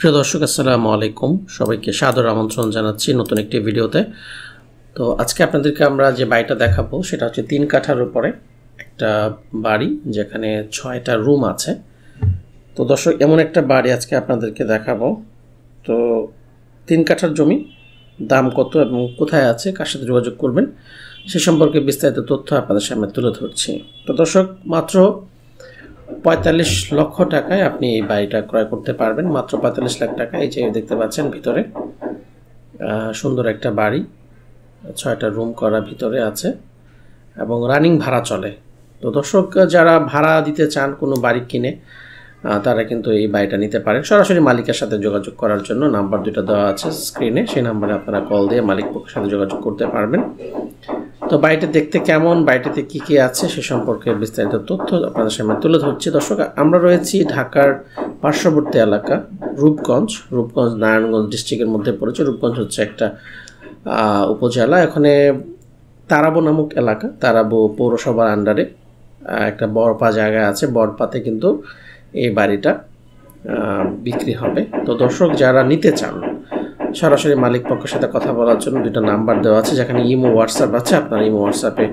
প্রিয় দর্শক আসসালামু আলাইকুম সবাইকে সাদর আমন্ত্রণ জানাচ্ছি নতুন একটি ভিডিওতে তো আজকে আপনাদেরকে আমরা যে বাড়িটা দেখাবো সেটা হচ্ছে তিন কাঠার উপরে একটা বাড়ি যেখানে ছয়টা রুম আছে তো দর্শক এমন একটা বাড়ি আজকে আপনাদেরকে দেখাবো তো তিন কাঠার জমি দাম কত এবং কোথায় আছে কার সাথে যোগাযোগ করবেন সে সম্পর্কে বিস্তারিত তথ্য আপনাদের সামনে তুলে ধরছি তো দর্শক মাত্র পঁয়তাল্লিশ লক্ষ টাকায় আপনি এই বাড়িটা ক্রয় করতে পারবেন মাত্র পঁয়তাল্লিশ লাখ টাকা এই যে দেখতে পাচ্ছেন ভিতরে সুন্দর একটা বাড়ি ছয়টা রুম করা ভিতরে আছে এবং রানিং ভাড়া চলে তো দর্শক যারা ভাড়া দিতে চান কোনো বাড়ি কিনে তারা কিন্তু এই বাড়িটা নিতে পারেন সরাসরি মালিকের সাথে যোগাযোগ করার জন্য নাম্বার দুটো দেওয়া আছে স্ক্রিনে সেই নাম্বারে আপনারা কল দিয়ে মালিক পক্ষের সাথে যোগাযোগ করতে পারবেন তো বাড়িটা দেখতে কেমন বাড়িটিতে কী কী আছে সে সম্পর্কে বিস্তারিত তথ্য আপনাদের সামনে তুলে ধরছি দর্শক আমরা রয়েছি ঢাকার পার্শ্ববর্তী এলাকা রূপগঞ্জ রূপগঞ্জ নারায়ণগঞ্জ ডিস্ট্রিক্টের মধ্যে পড়েছে রূপগঞ্জ হচ্ছে একটা উপজেলা এখানে তারাবো নামক এলাকা তারাবো পৌরসভার আন্ডারে একটা বরপা জায়গা আছে বরপাতে কিন্তু এই বাড়িটা বিক্রি হবে তো দর্শক যারা নিতে চান সরাসরি মালিক পক্ষের সাথে কথা বলার জন্য দুটো নাম্বার দেওয়া আছে যেখানে ইমো হোয়াটসঅ্যাপ আছে আপনারা ইমো হোয়াটসঅ্যাপে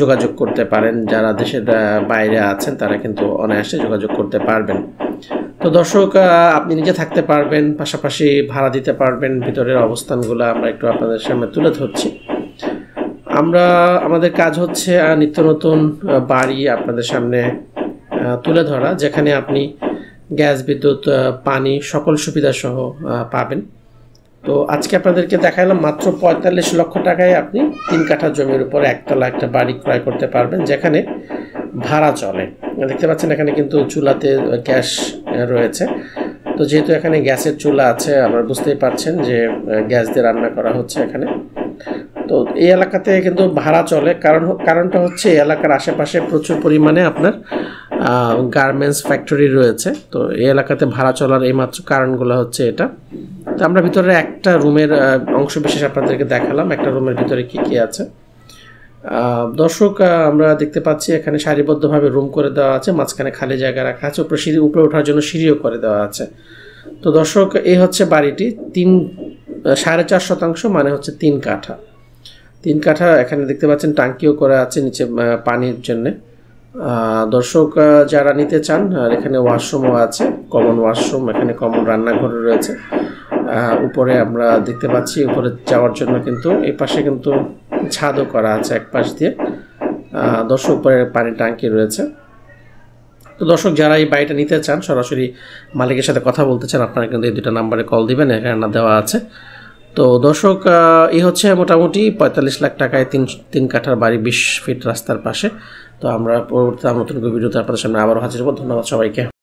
যোগাযোগ করতে পারেন যারা দেশের বাইরে আছেন তারা কিন্তু অনায়াসে যোগাযোগ করতে পারবেন তো দর্শক আপনি নিজে থাকতে পারবেন পাশাপাশি ভাড়া দিতে পারবেন ভিতরের অবস্থানগুলো আমরা একটু আপনাদের সামনে তুলে ধরছি আমরা আমাদের কাজ হচ্ছে নিত্য নতুন বাড়ি আপনাদের সামনে তুলে ধরা যেখানে আপনি গ্যাস বিদ্যুৎ পানি সকল সুবিধাসহ পাবেন তো আজকে আপনাদেরকে দেখালাম মাত্র পঁয়তাল্লিশ লক্ষ টাকায় আপনি তিন কাঠা জমির উপর একতলা একটা বাড়ি ক্রয় করতে পারবেন যেখানে ভাড়া চলে দেখতে পাচ্ছেন এখানে কিন্তু চুলাতে গ্যাস রয়েছে তো যেহেতু এখানে গ্যাসের চুলা আছে আমরা বুঝতেই পারছেন যে গ্যাস দিয়ে রান্না করা হচ্ছে এখানে তো এই এলাকাতে কিন্তু ভাড়া চলে কারণ কারণটা হচ্ছে এই এলাকার আশেপাশে প্রচুর পরিমাণে আপনার গার্মেন্টস ফ্যাক্টরি রয়েছে তো এই এলাকাতে ভাড়া চলার এই মাত্র কারণগুলো হচ্ছে এটা তো আমরা ভিতরে একটা রুমের অংশ বিশেষ আপনাদেরকে দেখালাম একটা রুমের ভিতরে কী কী আছে দর্শক আমরা দেখতে পাচ্ছি এখানে সারিবদ্ধভাবে রুম করে দেওয়া আছে মাঝখানে খালি জায়গা রাখা আছে উপরে সিঁড়ি উপরে ওঠার জন্য সিঁড়িও করে দেওয়া আছে তো দর্শক এই হচ্ছে বাড়িটি তিন সাড়ে চার শতাংশ মানে হচ্ছে তিন কাঠা তিন কাঠা এখানে দেখতে পাচ্ছেন টাঙ্কিও করা আছে নিচে পানির জন্যে দর্শক যারা নিতে চান আর এখানে ওয়াশরুমও আছে কমন ওয়াশরুম এখানে কমন রান্নাঘর রয়েছে উপরে আমরা দেখতে পাচ্ছি উপরে যাওয়ার জন্য কিন্তু এই পাশে কিন্তু ছাদও করা আছে এক পাশ দিয়ে দর্শক উপরে পানির টাঙ্কি রয়েছে তো দর্শক যারা এই বাড়িটা নিতে চান সরাসরি মালিকের সাথে কথা বলতে চান আপনারা কিন্তু এই দুটো নাম্বারে কল দিবেন এখানে দেওয়া আছে তো দর্শক এই হচ্ছে মোটামুটি পঁয়তাল্লিশ লাখ টাকায় তিন তিন কাঠার বাড়ি বিশ ফিট রাস্তার পাশে তো আমরা পরবর্তী নতুন ভিডিওতে আপনাদের সামনে আবারও হাজির হব ধন্যবাদ সবাইকে